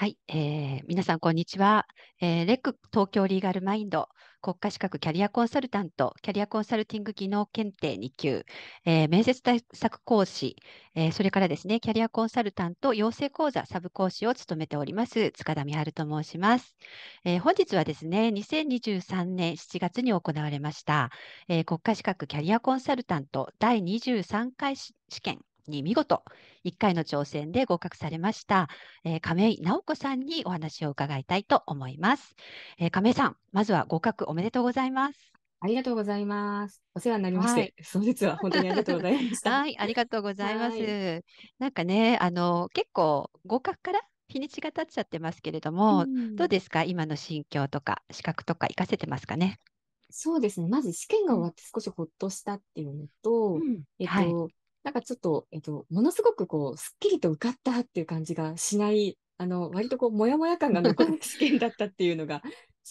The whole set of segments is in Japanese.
はい、えー、皆さんこんにちは、えー、レック東京リーガルマインド国家資格キャリアコンサルタントキャリアコンサルティング技能検定2級、えー、面接対策講師、えー、それからですねキャリアコンサルタント養成講座サブ講師を務めております塚田美春と申します、え本日はですね2023年7月に行われました、え国家資格キャリアコンサルタント第23回試験に見事1回の挑戦で合格されました、えー、亀井直子さんにお話を伺いたいと思います、えー、亀井さんまずは合格おめでとうございますありがとうございます。お世話になりまして、はい、その日は本当にありがとうございました。はい、ありがとうございます。なんかね、あの結構合格から日にちが経っちゃってますけれども、うどうですか今の心境とか資格とか活かせてますかね。そうですね。まず試験が終わって少しほっとしたっていうのと、うん、えっと、はい、かちょっと、えっと、ものすごくこう、すっきりと受かったっていう感じがしない、あの、割とこう、もやもや感が残る 試験だったっていうのが、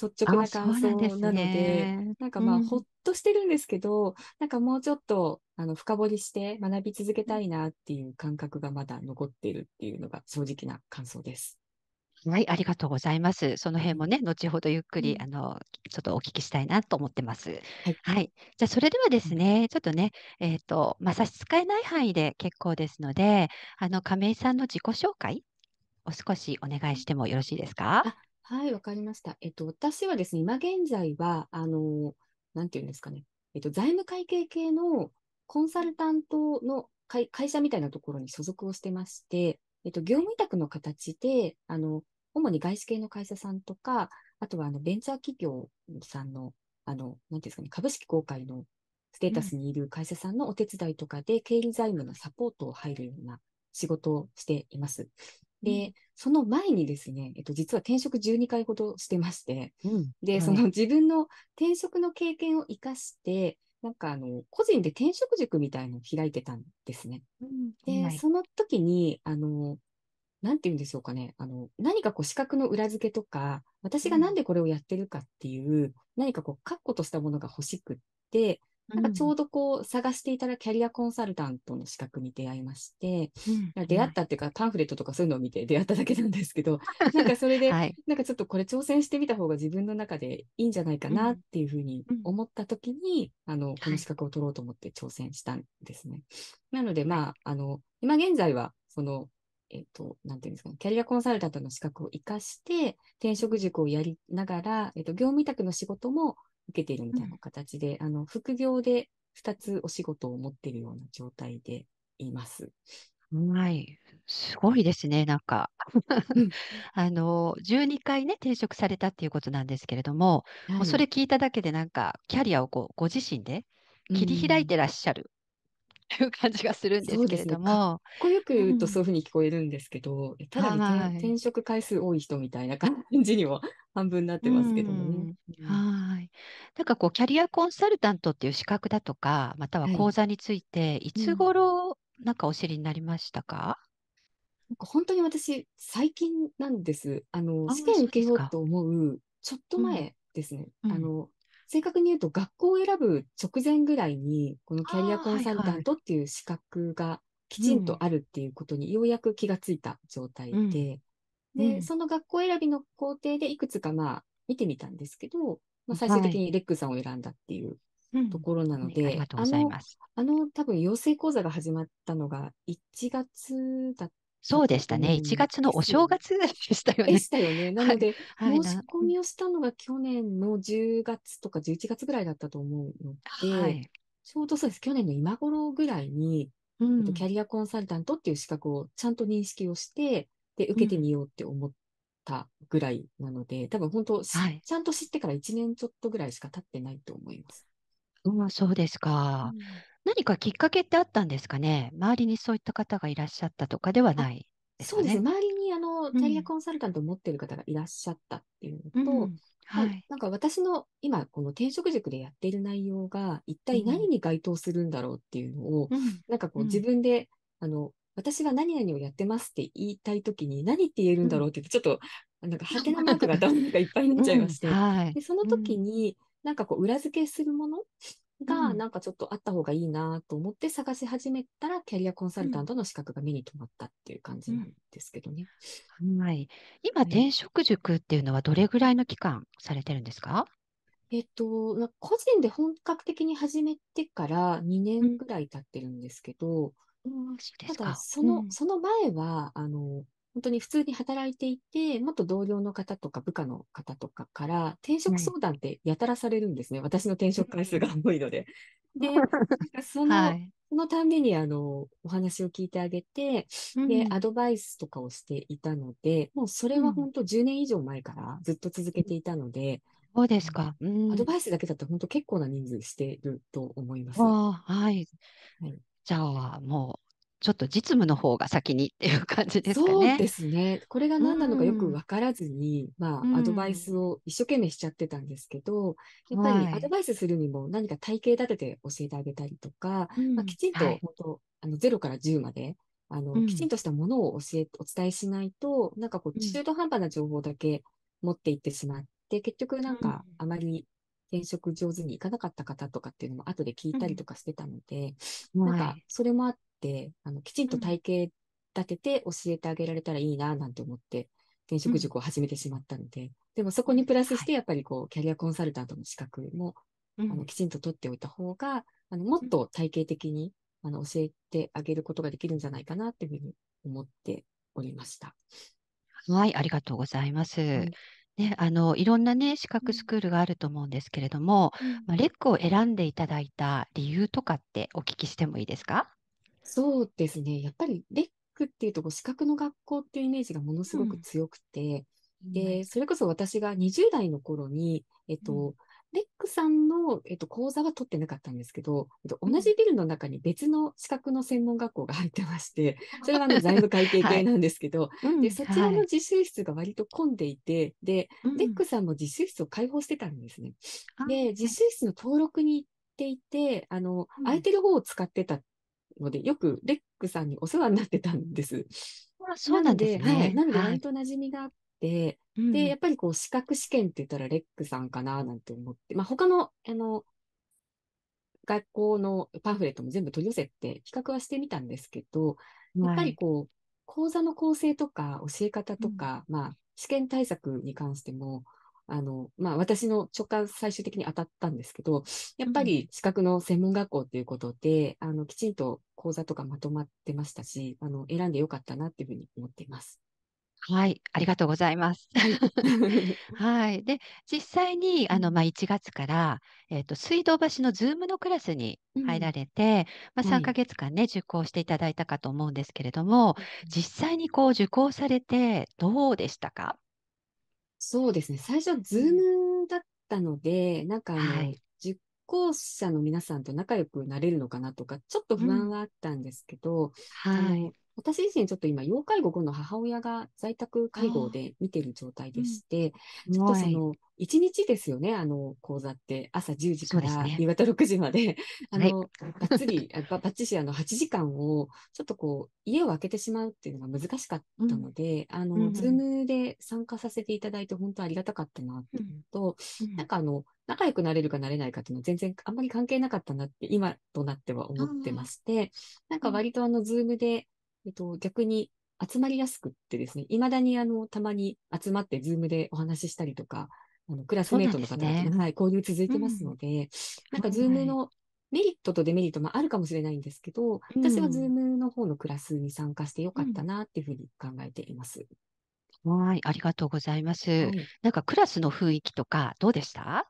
率直な感想なので、ね、なんかまあ、うん、ほっとしてるんですけど、なんかもうちょっと、あの、深掘りして学び続けたいなっていう感覚がまだ残ってるっていうのが正直な感想です。はい、ありがとうございます。その辺もね、後ほどゆっくり、うん、あの、ちょっとお聞きしたいなと思ってます。はい、はい、じゃ、それではですね、ちょっとね、えっ、ー、と、まあ、差し支えない範囲で結構ですので。あの、亀井さんの自己紹介を少しお願いしてもよろしいですか。はい、わかりました。えっ、と、私はですね、今現在は、あの、なんていうんですかね。えっ、と、財務会計系のコンサルタントの会会社みたいなところに所属をしてまして。えっと、業務委託の形で、あの、主に外資系の会社さんとか、あとはあのベンチャー企業さんの、あの、なんていうんですかね、株式公開のステータスにいる会社さんのお手伝いとかで、経理財務のサポートを入るような仕事をしています。で、その前にですね、えっと、実は転職12回ほどしてまして、うん、で、はい、その自分の転職の経験を生かして、なんかあの、個人で転職塾みたいのを開いてたんですね。うん、で、はい、その時に、あの、何て言うんでしょうかね、あの、何かこう資格の裏付けとか、私がなんでこれをやってるかっていう、うん、何かこう、確固としたものが欲しくって、なんかちょうどこう、探していたらキャリアコンサルタントの資格に出会いまして、うん、出会ったっていうか、パンフレットとかそういうのを見て出会っただけなんですけど、なんかそれで、はい、なんかちょっとこれ挑戦してみた方が自分の中でいいんじゃないかなっていうふうに思った時に、うん、あの、この資格を取ろうと思って挑戦したんですね。はい、なので、まあ、あの、今現在は、その、えっ、ー、と、なんていうんですかキャリアコンサルタントの資格を生かして、転職塾をやりながら、えっ、ー、と、業務委託の仕事も受けているみたいな形で、うん、あの、副業で2つお仕事を持っているような状態でいます。はい。すごいですね、なんか。あの、12回ね、転職されたっていうことなんですけれども、はい、もうそれ聞いただけで、なんか、キャリアをこうご自身で切り開いてらっしゃるいう感じがするんですけれども。かっこよく言うとそういうふうに聞こえるんですけど、うん、ただ、はい、転職回数多い人みたいな感じには半分になってますけどもね。うん、はい。なんかこう、キャリアコンサルタントっていう資格だとか、または講座について、はい、いつ頃、なんかお知りになりましたか、なんか本当に私、最近なんです。あの、試験受けようと思う、ちょっと前ですね。あの、正確に言うと学校を選ぶ直前ぐらいに、このキャリアコンサルタントっていう資格がきちんとあるっていうことにようやく気がついた状態で、うん、で、その学校選びの工程でいくつかまあ見てみたんですけど、まあ、最終的にレックさんを選んだっていうところなので、はいうん、ああの、あの多分養成講座が始まったのが1月だっそうでしたね。1月のお正月でしたよでね。したよね。なので、はいはい申し込みをしたのが去年の10月とか11月ぐらいだったと思うので、はい。ちょうどそうです。去年の今頃ぐらいに、うんキャリアコンサルタントっていう資格をちゃんと認識をして、で、受けてみようって思ったぐらいなので、多分本当、はい。ちゃんと知ってから1年ちょっとぐらいしか経ってないと思います。うん、そうですか。何かきっかけってあったんですかね？周りにそういった方がいらっしゃったとかではないですそうですね。周りにあの、うキャリアコンサルタントを持ってる方がいらっしゃったっていうのと、ん、はい。なんか私の今、この転職塾でやっている内容が、一体何に該当するんだろうっていうのを、うん、なんかこう自分で、あの、私は何々をやってますって言いたい時に、何って言えるんだろうってちょっと、なんか、ハテナマークが頭のがいっぱいになっちゃいまして。はい。で、その時に、なんかこう裏付けするものが、なんかちょっとあった方がいいなと思って探し始めたら、キャリアコンサルタントの資格が目に留まったっていう感じなんですけどね。はい。今、転職塾っていうのはどれぐらいの期間されてるんですかえっと、個人で本格的に始めてから2年ぐらい経ってるんですけど、うん、ただその、うん、その前は、あの、本当に普通に働いていて、もっと同僚の方とか部下の方とかから転職相談ってやたらされるんですね。はい、私の転職回数が多いので。で、その、はい、そのたんびにあの、お話を聞いてあげて、で、アドバイスとかをしていたので、もうそれは本当10年以上前からずっと続けていたので、そうですか、うん。アドバイスだけだと本当結構な人数してると思います。はい。はい、じゃあ、もちょっと実務の方が先にっていう感じですかね。そうですね。これが何なのかよく分からずに、うん、まあ、アドバイスを一生懸命しちゃってたんですけど、うん、やっぱりアドバイスするにも何か体系立てて教えてあげたりとか、うん、まあ、きちんと、はい、あの0から10まで、あの、きちんとしたものを教え、お伝えしないと、なんかこう、中途半端な情報だけ持っていってしまって、結局なんか、あまり転職上手にいかなかった方とかっていうのも後で聞いたりとかしてたので、うん、なんかそれもあって、、あのきちんと体系立てて教えてあげられたらいいな、なんて思って、転職塾を始めてしまったので、うん、でもそこにプラスして、やっぱりこう、はい、キャリアコンサルタントの資格も、あのきちんと取っておいた方が、あのもっと体系的にあの教えてあげることができるんじゃないかなっていうふうに思っておりました。はい、ありがとうございます。うんね、あのいろんな、ね、資格スクールがあると思うんですけれども、うん、まあ、レックを選んでいただいた理由とかってお聞きしてもいいですかそうですね。やっぱりレックっていうとこう、資格の学校っていうイメージがものすごく強くて、で、それこそ私が20代の頃に、えっと、レックさんの、えっと、講座は取ってなかったんですけど、えっと、同じビルの中に別の資格の専門学校が入ってまして、それはあの財務会計系なんですけど、でそちらの自習室が割と混んでいて、で、レックさんも自習室を開放してたんですね。で、自習室の登録に行っていて、あの、空いてる方を使ってたので、よくレックさんにお世話になってたんです。あそうなんですね。なので、割と馴染みがあって、はい、で、やっぱりこう、資格試験って言ったらレックさんかななんて思って、まあ、他の、あの、学校のパンフレットも全部取り寄せて、比較はしてみたんですけど、やっぱりこう、講座の構成とか教え方とか、うん、まあ、試験対策に関しても、あの、まあ、私の直感最終的に当たったんですけど、やっぱり資格の専門学校ということで、うん、あの、きちんと講座とかまとまってましたし、あの、選んでよかったなっていうふうに思っています。はい、ありがとうございます。はい、で、実際にあのまあ1月から、えっ、ー、と水道橋のズームのクラスに入られて、うん、まあ3ヶ月間ね、はい、受講していただいたかと思うんですけれども、実際にこう受講されてどうでしたか？そうですね。最初、ズームだったので、なんかあの、はい受講者の皆さんと仲良くなれるのかなとか、ちょっと不安はあったんですけど、うん、はい。私自身ちょっと今、要介護後の母親が在宅介護で見てる状態でして、ちょっとその、1日ですよね、あの講座って、朝10時から夕方6時まで、あの、ばっつり、ばっちしの8時間を、ちょっとこう、家を空けてしまうっていうのが難しかったので、うん、あの、うん、ズームで参加させていただいて、本当ありがたかったなってと、うん、なんかあの、仲良くなれるかなれないかっていうのは全然あんまり関係なかったなって、今となっては思ってまして、なんか割とあの、ズームで、えっと、逆に集まりやすくってですね、いまだにあの、たまに集まって、ズームでお話ししたりとかあのクラスメートの方と、ね、はい、交流続いてますので、うん、なんかズームのメリットとデメリットもあるかもしれないんですけど、うん、私はズームの方のクラスに参加してよかったなっていうふうに考えています。はい、ありがとうございます。はい、なんかクラスの雰囲気とかどうでした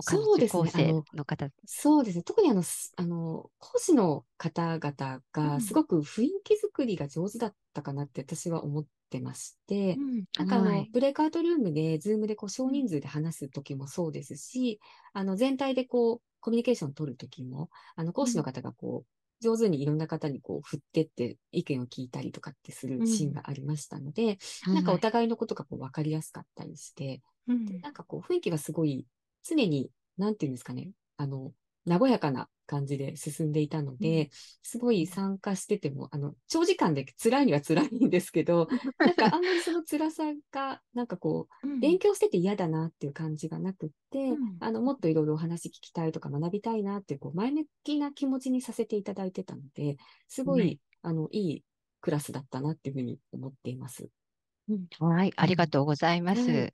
そうですね。の方そうですね。特にあの、あの、講師の方々がすごく雰囲気作りが上手だったかなって私は思っってまして、うん、なんかあの、ブレイクアウトルームで、ズームでこう少人数で話す時もそうですし、あの、全体でこう、コミュニケーション取る時も、あの、講師の方がこう、上手にいろんな方にこう振ってって意見を聞いたりとかってするシーンがありましたので、うん、なんかお互いのことがこう分かりやすかったりして、はなんかこう雰囲気がすごい常に、なんていうんですかね、あの、和やかな感じで進んでいたので、すごい参加してても、あの、長時間で辛いには辛いんですけど、なんかあんまりその辛さが、なんかこう、うん勉強してて嫌だなっていう感じがなくって、うんあの、もっといろいろお話聞きたいとか学びたいなっていう、こう、前向きな気持ちにさせていただいてたので、すごい、あの、いいクラスだったなっていうふうに思っています。はい、ありがとうございます。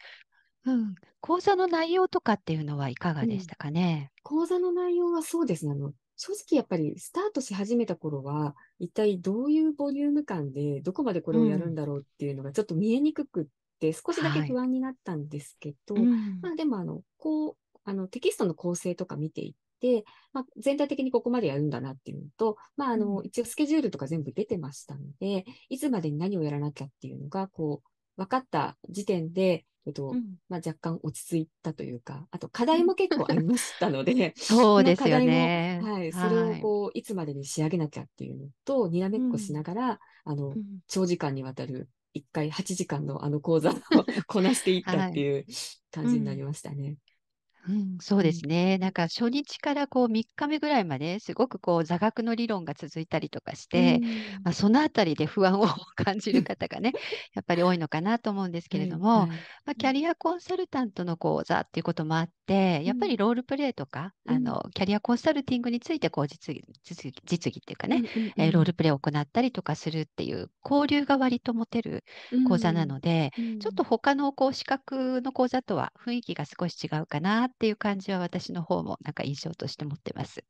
うん、講座の内容とかっていうのはいかがでしたかね、うん、講座の内容はそうですね。あの正直やっぱりスタートし始めた頃は、一体どういうボリューム感で、どこまでこれをやるんだろうっていうのがちょっと見えにくくって、少しだけ不安になったんですけど、はいうん、まあでもあの、こう、あのテキストの構成とか見ていって、まあ、全体的にここまでやるんだなっていうのと、まああの、一応スケジュールとか全部出てましたので、いつまでに何をやらなきゃっていうのが、こう、分かった時点で、えっと、うん、まあ、若干落ち着いたというか、あと課題も結構ありましたので、そうですよね。はい、それをこう、い、つまでに仕上げなきゃっていうのと、にらめっこしながら、うん、あの、長時間にわたる1回8時間のあの講座を こなしていったっていう感じになりましたね。うん、そうですん。ね。なんか初日からこう3日目ぐらいまで、すごくこう座学の理論が続いたりとかしうて、ま、そのあたりで不安を 感じる方がね、やっぱり多いのかなと思うんですけれども、はい。ま、キャリアコンサルタントの講座っていうこともあっ、やっぱりロールプレイとか、うん、あのキャリアコンサルティングについてこう実実実技っていうかね、うんうん、えー、ロールプレイを行ったりとかするっていう交流が割と持てる講座なので、うんうん、ちょっと他のこう資格の講座とは雰囲気が少し違うかなっていう感じは私の方もなんか印象として持ってます。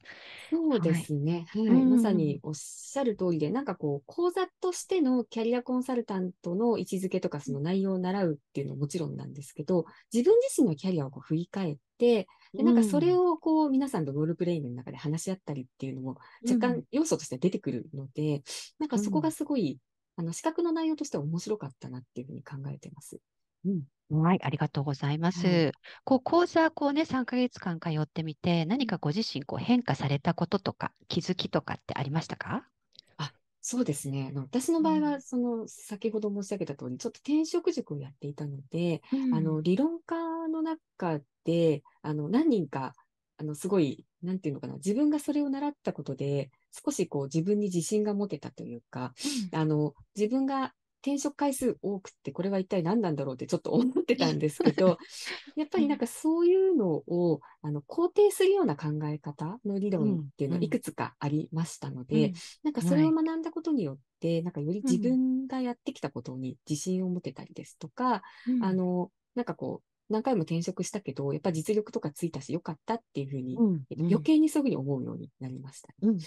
そうですね、はい、はい、まさにおっしゃる通りで、なんかこう講座としてのキャリアコンサルタントの位置づけとかその内容を習うっていうのはもちろんなんですけど、自分自身のキャリアをこう振り返って、でなんかそれをこう皆さんとロールプレイングの中で話し合ったりっていうのも若干要素として出てくるので、うん、なんかそこがすごい、あの資格の内容としては面白かったなっていうふうに考えてます。うん、はい、ありがとうございます。はい、こう講座こうね3ヶ月間通ってみて何かご自身こう変化されたこととか気づきとかってありましたか？そうですね。私の場合は、その、先ほど申し上げた通り、ちょっと転職塾をやっていたので、うん、あの、理論家の中で、あの、何人か、あの、すごい、なんていうのかな、自分がそれを習ったことで、少しこう自分に自信が持てたというか、あの、自分が転職回数多くってこれは一体何なんだろうってちょっと思ってたんですけど やっぱりなんかそういうのをあの肯定するような考え方の理論っていうのはいくつかありましたので、うんうん、なんかそれを学んだことによって、はなんかより自分がやってきたことに自信を持てたりですとか、うん、あのなんかこう何回も転職したけど、やっぱ実力とかついたし、よかったっていうふうに、うんうん、余計にそういうふうに思うようになりました、ね、うん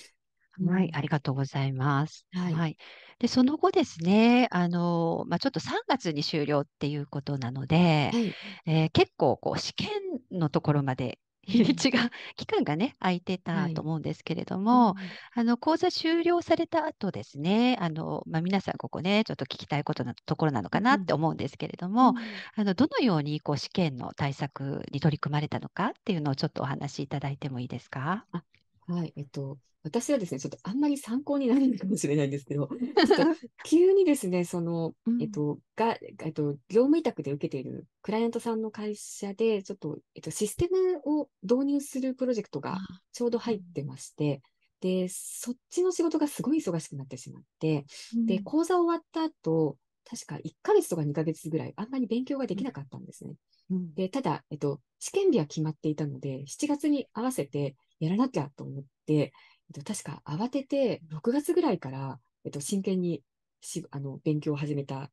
はい、ありがとうございます。はい。はい。で、その後ですね、あの、ま、ちょっと3月に終了っていうことなので、はい。え結構こう試験のところまで 日にちが期間がね、空いてたと思うんですけれども、あの、講座終了された後ですね、あの、ま、皆さんここね、ちょっと聞きたいことなところなのかなって思うんですけれどうも、ん。あの、どのようにこう試験の対策に取り組まれたのかっていうのをちょっとお話しいただいてもいいですか？あ、はい、えっと、私はですね、ちょっとあんまり参考にならないかもしれないんですけど、急にですね、その、えっと、が、えっと、業務委託で受けているクライアントさんの会社で、ちょっと、えっと、システムを導入するプロジェクトがちょうど入ってまして、で、そっちの仕事がすごい忙しくなってしまって、で、講座終わった後、確か1ヶ月とか2ヶ月ぐらい、あんまり勉強ができなかったんですね。で、ただ、えっと、試験日は決まっていたので、7月に合わせて、やらなきゃと思って、えっと、確か慌てて6月ぐらいから、えっと、真剣にしあの勉強を始めた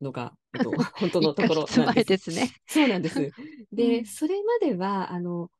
のが、えっと、本当のところなんです。ですね、そうなんです。で、うん、それまでは、あの、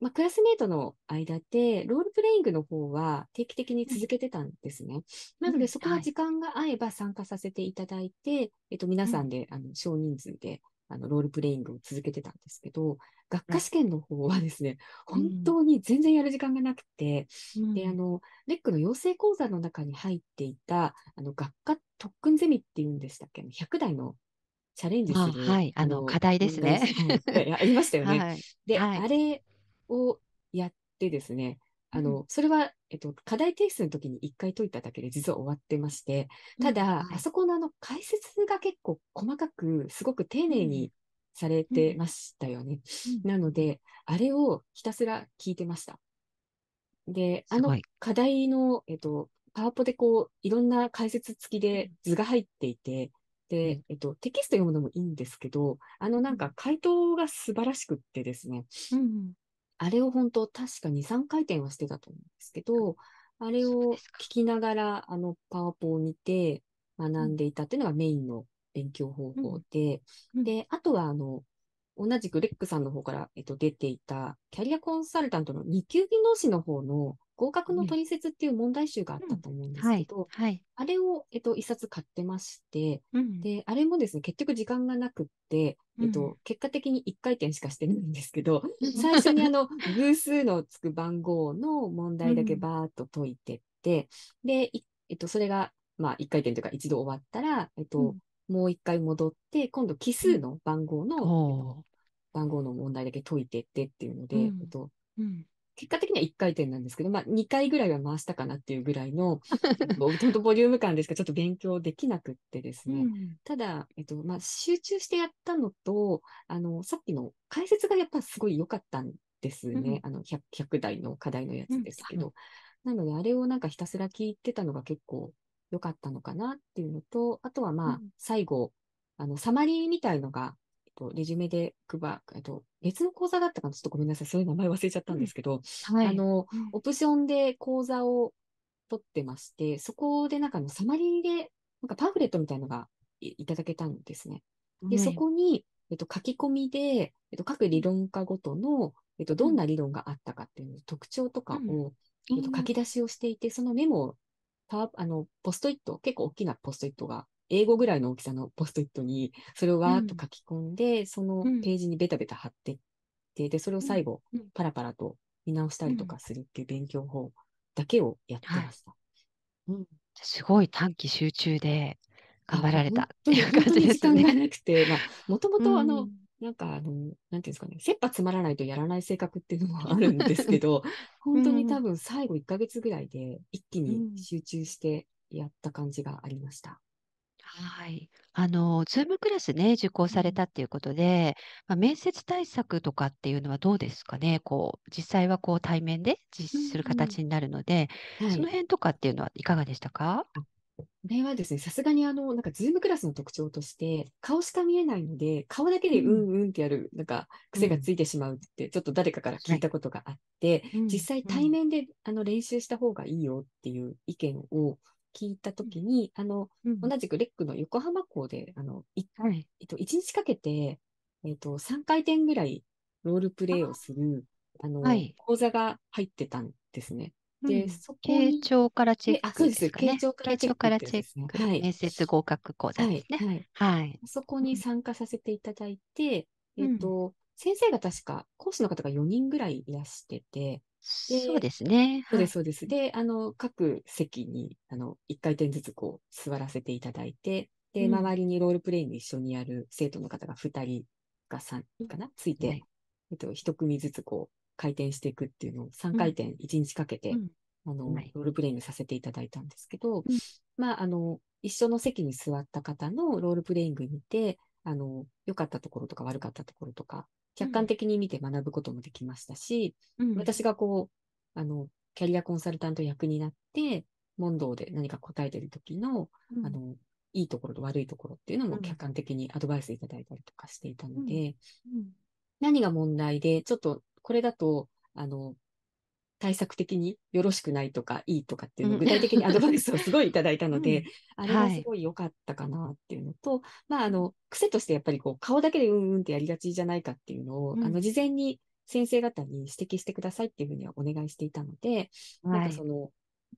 まあ、クラスメートの間で、ロールプレイングの方は定期的に続けてたんですね。うん、なので、そこは時間が合えば参加させていただいて、うん、えっと、皆さんで、あの少人数であのロールプレイングを続けてたんですけど、学科試験の方はですね、うん、本当に全然やる時間がなくて、うん、で、あの、レックの養成講座の中に入っていた、あの、学科特訓ゼミっていうんでしたっけ、100代のチャレンジする。はい、あの、課題ですね。ありましたよね。はい、で、はい、あれをやってですね、あの、それは、えっと、課題提出の時に一回解いただけで実は終わってまして、ただ、あそこのあの解説が結構細かく、すごく丁寧にされてましたよね。なので、あれをひたすら聞いてました。で、あの課題の、えっと、パワポでこう、いろんな解説付きで図が入っていて、で、えっと、テキスト読むのもいいんですけど、あのなんか回答が素晴らしくってですね、うん、あれを本当、確か2、3回転はしてたと思うんですけど、あれを聞きながら、あの、パワポを見て学んでいたっていうのがメインの勉強方法で、うんで、あとは、あの、同じくレックさんの方から、えっと、出ていた、キャリアコンサルタントの二級技能士の方の、合格の取説っていう問題集があったと思うんですけど、はい、あれを、えっと、一冊買ってまして、で、あれもですね、結局時間がなくって、えっと、結果的に1回転しかしてないんですけど、最初にあの、偶数のつく番号の問題だけバーっと解いてって、で、えっと、それが、まあ、1回転というか一度終わったら、えっと、もう1回戻って、今度奇数の番号の、番号の問題だけ解いてってっていうので、えっと、結果的には1回転なんですけど、まあ、2回ぐらいは回したかなっていうぐらいの、本 当ボリューム感ですかちょっと勉強できなくってですね。うん、ただ、えっと、まあ、集中してやったのと、あの、さっきの解説がやっぱすごい良かったんですね。うん、あの100、100台の課題のやつですけど。うん、なので、あれをなんかひたすら聞いてたのが結構良かったのかなっていうのと、あとはまあ、最後、あの、サマリーみたいのがと、レジュメで配、えっと、別の講座だったかなちょっとごめんなさい。そういう名前忘れちゃったんですけど、うんはい、あの、オプションで講座を取ってまして、そこでなんかのサマリーで、なんかパンフレットみたいのがいただけたんですね。で、そこに、えっと、書き込みで、えっと、各理論家ごとの、えっと、どんな理論があったかっていう特徴とかを、うん、えっと、書き出しをしていて、そのメモを、パあの、ポストイット、結構大きなポストイットが英語ぐらいの大きさのポストイットに、それをわーっと書き込んで、うん、そのページにベタベタ貼ってって、で、それを最後、パラパラと見直したりとかするっていう勉強法だけをやってました。はい、うん、すごい短期集中で頑張られたっていう感じですね。時間がなくて、まあ、もともとあの、うんなんかあの、なんていうんですかね、切羽詰まらないとやらない性格っていうのもあるんですけど、本当に多分最後1ヶ月ぐらいで一気に集中してやった感じがありました。はい。あの、ズームクラスね、受講されたっていうことで、まあ、面接対策とかっていうのはどうですかね。こう、実際はこう対面で実施する形になるので、その辺とかっていうのはいかがでしたかこれはですね、さすがにあの、なんか、ズームクラスの特徴として、顔しか見えないので、顔だけでうん、うんってやる、なんか、癖がついてしまうって、ちょっと誰かから聞いたことがあって、実際対面であの練習した方がいいよっていう意見を聞いたときに、あの、同じくレックの横浜港で、あの、いはい、えっと、1日かけて、えっと、3回転ぐらいロールプレイをする、あの、はい、講座が入ってたんですね。で、そこ慶長からチェック、ね。あ、そうです。慶長からチェック、ね、からチェック。はい。面接合格講座ですね。はい。はい。はい、そこに参加させていただいて、うん、えっ、と、先生が確か、講師の方が4人ぐらいいらしてて、そうですね。そうです、そうです。で、あの、各席に、あの、1回転ずつこう、座らせていただいて、で、うん、周りにロールプレイング一緒にやる生徒の方が2人か3人かな、ついて、はい、えっと、1組ずつこう、回転していくっていうのを3回転1日かけて、うん、あの、はい、ロールプレイングさせていただいたんですけど、うん、まあ、あの、一緒の席に座った方のロールプレイング見て、あの、良かったところとか悪かったところとか、客観的に見て学ぶこともできましたし、うん、私がこう、あの、キャリアコンサルタント役になって、問答で何か答えてる時の、うん、あの、いいところと悪いところっていうのも客観的にアドバイスいただいたりとかしていたので、何が問題で、ちょっとこれだと、あの、対策的によろしくないとかいいとかっていうのを具体的にアドバイスをすごいいただいたので、うん、あれはすごい良かったかなっていうのと、はい、まああの癖としてやっぱりこう顔だけでうんうんってやりがちじゃないかっていうのを、うん、あの事前に先生方に指摘してくださいっていうふうにはお願いしていたので、はい、なんかその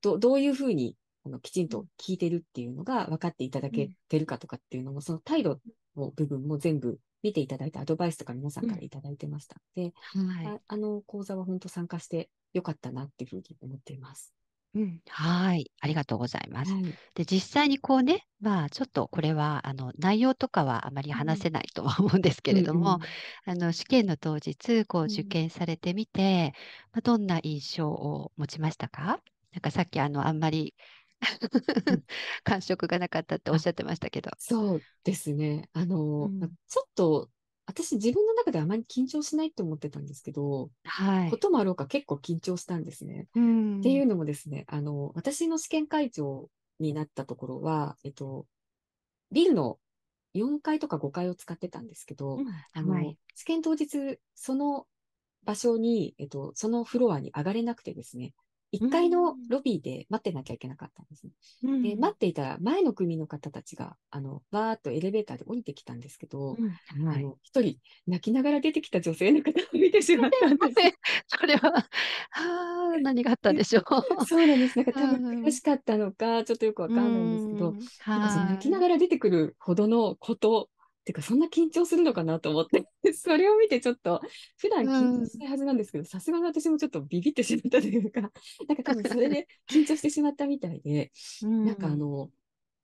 どどういうふうにあのきちんと聞いてるっていうのが分かっていただけてるかとかっていうのも、その態度の部分も全部見ていただいたアドバイスとか皆さんからいただいてましたで、うんはいあ、あの講座は本当参加してよかったなっていうふうに思っています。うん、はい、ありがとうございます。はい、で、実際にこうね、まあ、ちょっとこれは、あの、内容とかはあまり話せないとは思うんですけれども、うんうん、あの、試験の当日、こう、受験されてみて、うん、まあ、どんな印象を持ちましたかなんかさっき、あの、あんまり 感触がなかったっておっしゃってましたけど。そうですね。あの、うん、ちょっと、私自分の中であまり緊張しないって思ってたんですけど、はい、こともあろうか結構緊張したんですね。うん、っていうのもですね、あの、私の試験会場になったところは、えっと、ビルの4階とか5階を使ってたんですけど、うん、あの、はい、試験当日、その場所に、えっと、そのフロアに上がれなくてですね、1階のロビーで待ってなきゃいけなかったんですね。うん、で、待っていたら、前の組の方たちが、あの、バーッとエレベーターで降りてきたんですけど、うん、はい、あの、一人、泣きながら出てきた女性の方を見てしまったんです。それは、はあ、何があったんでしょう。そうなんです。なんか多分苦しかったのか、ちょっとよくわかんないんですけど、うん、泣きながら出てくるほどのことてかそんな緊張するのかなと思って それを見てちょっと普段緊張しないはずなんですけどさすがに私もちょっとビビってしまったというか なんか多分それで 緊張してしまったみたいで、うん、なんかあの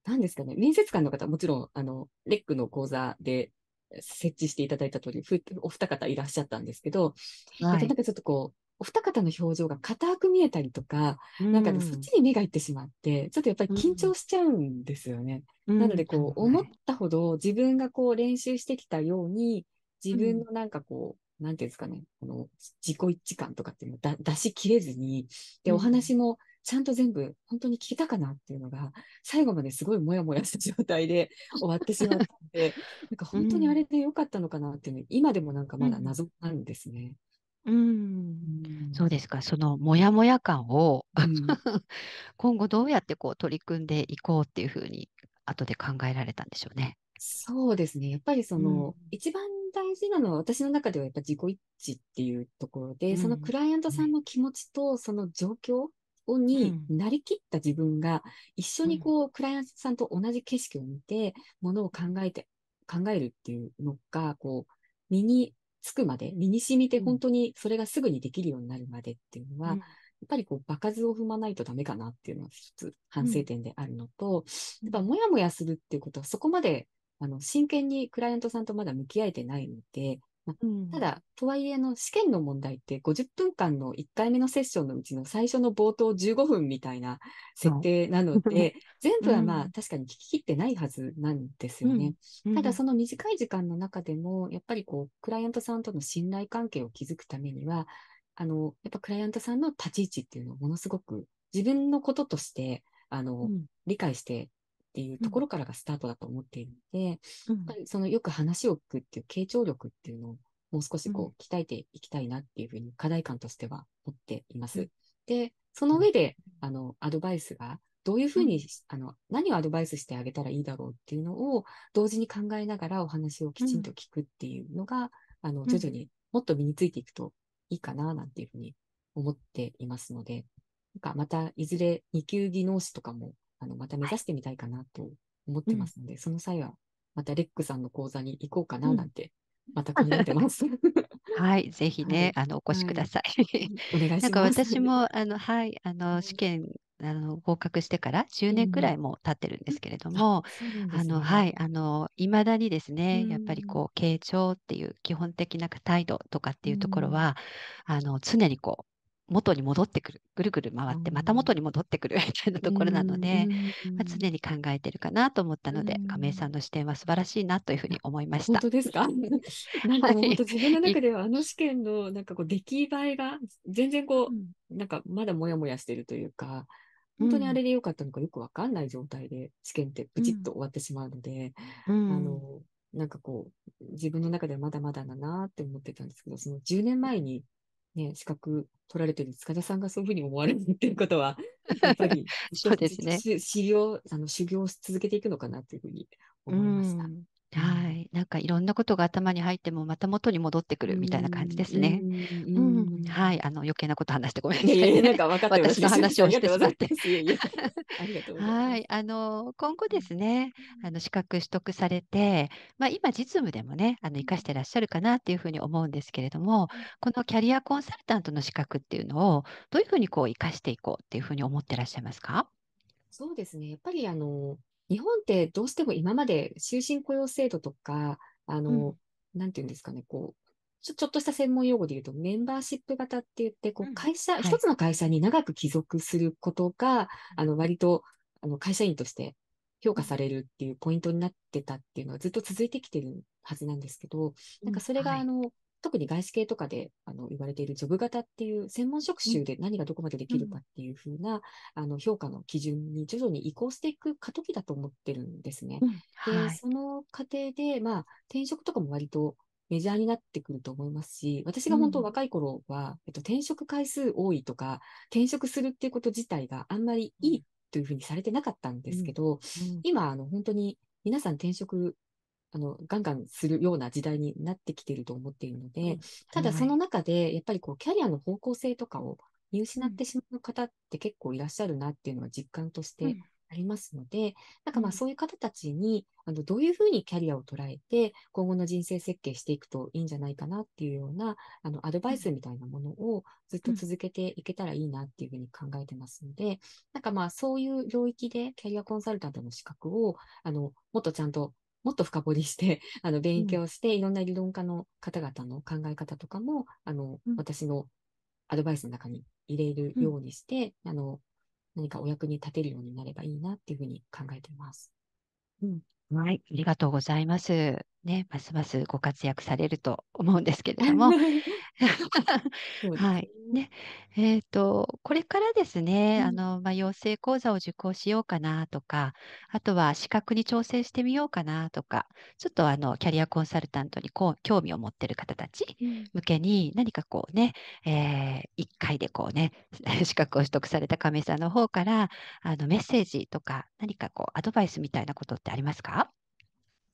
何ですかね面接官の方もちろんあのレックの講座で設置していただいた通りお二方いらっしゃったんですけど、はい、なんかちょっとこうお二方の表情が硬く見えたりとか、うん、なんかそっちに目がいってしまって、ちょっとやっぱり緊張しちゃうんですよね。うん、なので、こう、思ったほど自分がこう練習してきたように、自分のなんかこう、うん、なんていうんですかね、この自己一致感とかっていうのを出し切れずに、で、お話もちゃんと全部本当に聞けたかなっていうのが、最後まですごいモヤモヤした状態で 終わってしまったので、なんか本当にあれで良かったのかなっていうの、今でもなんかまだ謎なんですね。うん、そうですか。そのモヤモヤ感をうん、今後どうやってこう取り組んでいこうっていうふうに後で考えられたんでしょうね。そうですね。やっぱりそうん、の、一番大事なのは私の中ではやっぱ自己一致っていうところで、うそのクライアントさんの気持ちとその状況をになりきった自分が一緒にこうクライアントさんと同じ景色を見て、ものを考えて、考えるっていうのが、こう、身につくまで、身に染みて本当にそれがすぐにできるようになるまでっていうのは、うん、やっぱりこう、場数を踏まないとダメかなっていうのは一つ反省点であるのと、うん、やっぱもやもやするっていうことはそこまであの、真剣にクライアントさんとまだ向き合えてないので、ただ、とはいえの試験の問題って50分間の1回目のセッションのうちの最初の冒頭15分みたいな設定なので、全部はまあ、確かに聞き切ってないはずなんですよね。うんうん、ただその短い時間の中でも、やっぱりこう、クライアントさんとの信頼関係を築くためには、あの、やっぱクライアントさんの立ち位置っていうのをものすごく自分のこととして、あの、理解してっていうところからがスタートだと思っているので、うん、そのよく話を聞くっていう傾聴力っていうのをもう少しこう鍛えていきたいなっていうふうに課題感としては持っています。うん、で、その上で、あの、アドバイスがどういうふうに、うん、あの、何をアドバイスしてあげたらいいだろうっていうのを同時に考えながらお話をきちんと聞くっていうのが、あの、徐々にもっと身についていくといいかななんていうふうに思っていますので、なんかまたいずれ二級技能士とかもあの、また目指してみたいかなと思ってますので、はいうん、その際は、またレックさんの講座に行こうかななんて、また考えてます。はい、ぜひね、はい、あの、お越しください。お願いします。なんか私も、あの、はい、あの、試験あの合格してから10年くらいも経ってるんですけれども、うんね、あのはいあの未だにですね、うん、やっぱりこう傾聴っていう基本的な態度とかっていうところは、うん、あの常にこう元に戻ってくるぐるぐる回ってまた元に戻ってくる みたいなところなので、まあ、常に考えてるかなと思ったので亀井さんの視点は素晴らしいなというふうに思いました。本当ですか なんか本当自分の中ではあの試験のなんかこう出来栄えが全然こう、うん、なんかまだモヤモヤしてるというか本当にあれでよかったのかよくわかんない状態で試験ってプチッと終わってしまうので、うん、あのなんかこう、自分の中ではまだまだだなって思ってたんですけど、その10年前にね、資格取られてる塚田さんがそういうふうに思われるっていうことは、やっぱり、そうですね。修行、あの修行を続けていくのかなというふうに思いました。うはい、なんかいろんなことが頭に入ってもまた元に戻ってくるみたいな感じですね。うん、うん、はい、あの余計なこと話してごめんなさい、ね、なんか分かって 私の話をしてしまって。はい、あの今後ですね、あの資格取得されて、まあ今実務でもね、あの生かしてらっしゃるかなっていうふうに思うんですけれども、このキャリアコンサルタントの資格っていうのをどういうふうにこう生かしていこうっていうふうに思ってらっしゃいますか？そうですね。やっぱりあの日本ってどうしても今まで終身雇用制度とか、あの、うん、なんていうんですかね、こう、ちょちょっとした専門用語で言うと、メンバーシップ型って言って、こう、会社、うんはい、一つの会社に長く帰属することが、あの、割と、あの、会社員として評価されるっていうポイントになってたっていうのはずっと続いてきてるはずなんですけど、なんかそれが、あの、はい、特に外資系とかであの言われているジョブ型っていう専門職種で何がどこまでできるかっていうふうな、あの評価の基準に徐々に移行していく過渡期だと思ってるんですね。で、その過程で、まあ、転職とかも割とメジャーになってくると思いますし、私が本当若い頃は、えっと、転職回数多いとか、転職するっていうこと自体があんまりいいというふうにされてなかったんですけど、今、あの、本当に皆さん転職あの、ガンガンするような時代になってきてると思っているので、ただその中で、やっぱりこう、キャリアの方向性とかを見失ってしまう方って結構いらっしゃるなっていうのは実感としてありますので、なんかまあそういう方たちに、あの、どういうふうにキャリアを捉えて、今後の人生設計していくといいんじゃないかなっていうような、あの、アドバイスみたいなものをずっと続けていけたらいいなっていうふうに考えてますので、なんかまあそういう領域でキャリアコンサルタントの資格を、あの、もっとちゃんともっと深掘りして、あの、勉強して、いろんな理論家の方々の考え方とかも、あの、私のアドバイスの中に入れるようにして、あの、何かお役に立てるようになればいいなっていうふうに考えています。うん。はい。ありがとうございます。ね、ますますご活躍されると思うんですけれども。はい。ね。えっ、ー、と、これからですね、うん、あの、まあ、養成講座を受講しようかなとか、あとは資格に挑戦してみようかなとか、ちょっとあの、キャリアコンサルタントにこう興味を持ってる方たち向けに、何かこうね、うん、えー、1回でこうね、資格を取得された亀井さんの方から、あの、メッセージとか、何かこう、アドバイスみたいなことってありますか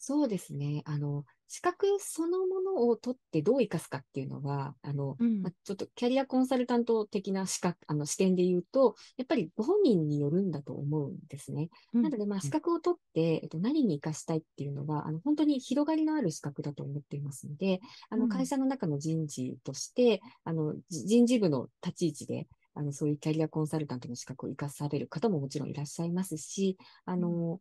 そうですね。あの、資格そのものを取ってどう生かすかっていうのは、あの、うん、まあ、ちょっとキャリアコンサルタント的な資格、あの視点で言うと、やっぱりご本人によるんだと思うんですね。うん、なので、まあ、資格を取って、えっと、何に生かしたいっていうのは、あの、本当に広がりのある資格だと思っていますので、あの、会社の中の人事として、うん、あの、人事部の立ち位置で、あの、そういうキャリアコンサルタントの資格を生かされる方ももちろんいらっしゃいますし、あの、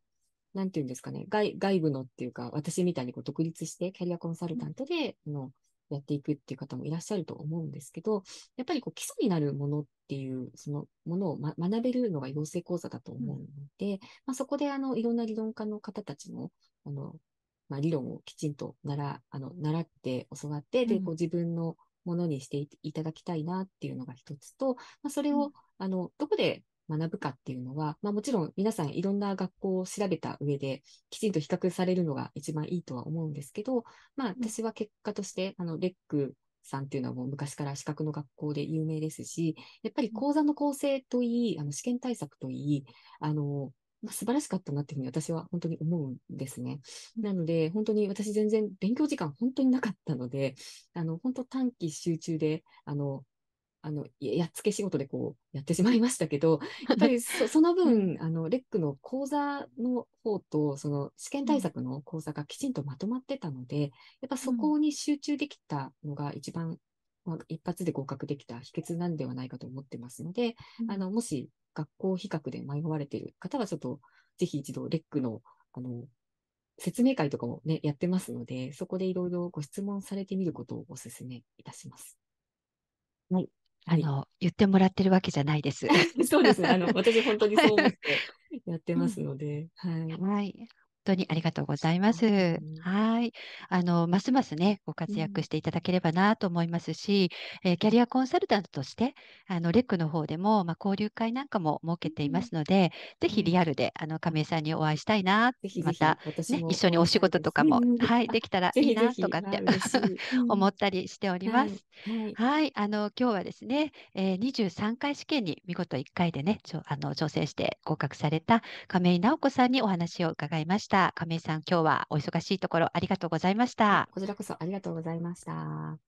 なんていうんですかね、外外部のっていうか、私みたいにこう独立してキャリアコンサルタントで、うん、のやっていくっていう方もいらっしゃると思うんですけど、やっぱりこう基礎になるものっていう、そのものを、ま、学べるのが養成講座だと思うので、うん、まあ、そこであのいろんな理論家の方たちの、あの、まあ、理論をきちんと習あの習って教わって、で、こう自分のものにしていただきたいなっていうのが一つと、まあ、それを、あの、どこで学ぶかっていうのは、まあ、もちろん皆さんいろんな学校を調べた上で、きちんと比較されるのが一番いいとは思うんですけど、まあ、私は結果として、あの、レックさんっていうのはもう昔から資格の学校で有名ですし、やっぱり講座の構成といい、あの試験対策といい、あの、まあ、素晴らしかったなっていうふうに私は本当に思うんですね。なので、本当に私全然勉強時間本当になかったので、あの、本当短期集中で、あの、あのやっつけ仕事でこうやってしまいましたけど、やっぱり そその分、あのレックの講座の方と、その試験対策の講座がきちんとまとまってたので、やっぱそこに集中できたのが一番、うん、一発で合格できた秘訣なんではないかと思ってますので、うん、あのもし学校比較で迷われている方は、ちょっとぜひ一度レックのあの説明会とかもね、やってますので、そこでいろいろご質問されてみることをお勧めいたします。はい。あの、言ってもらってるわけじゃないです。そうですね。あの、私本当にそう思ってやってますので。はい。はい。当にありがとうございます。はい。あの、ますますね、ご活躍していただければなと思いますし、うん、えー、キャリアコンサルタントとして、あの、レックの方でも、まあ、交流会なんかも設けていますので、うん、ぜひリアルで、あの、亀井さんにお会いしたいな、ぜひぜひまた、ね、一緒にお仕事とかも、はい、できたら いいなとかって 思ったりしております。はいはい、はい。あの、今日はですね、えー、23回試験に見事1回でね、ちょあの挑戦して合格された亀井直子さんにお話を伺いました。。亀井さん、今日はお忙しいところありがとうございました。こちらこそありがとうございました。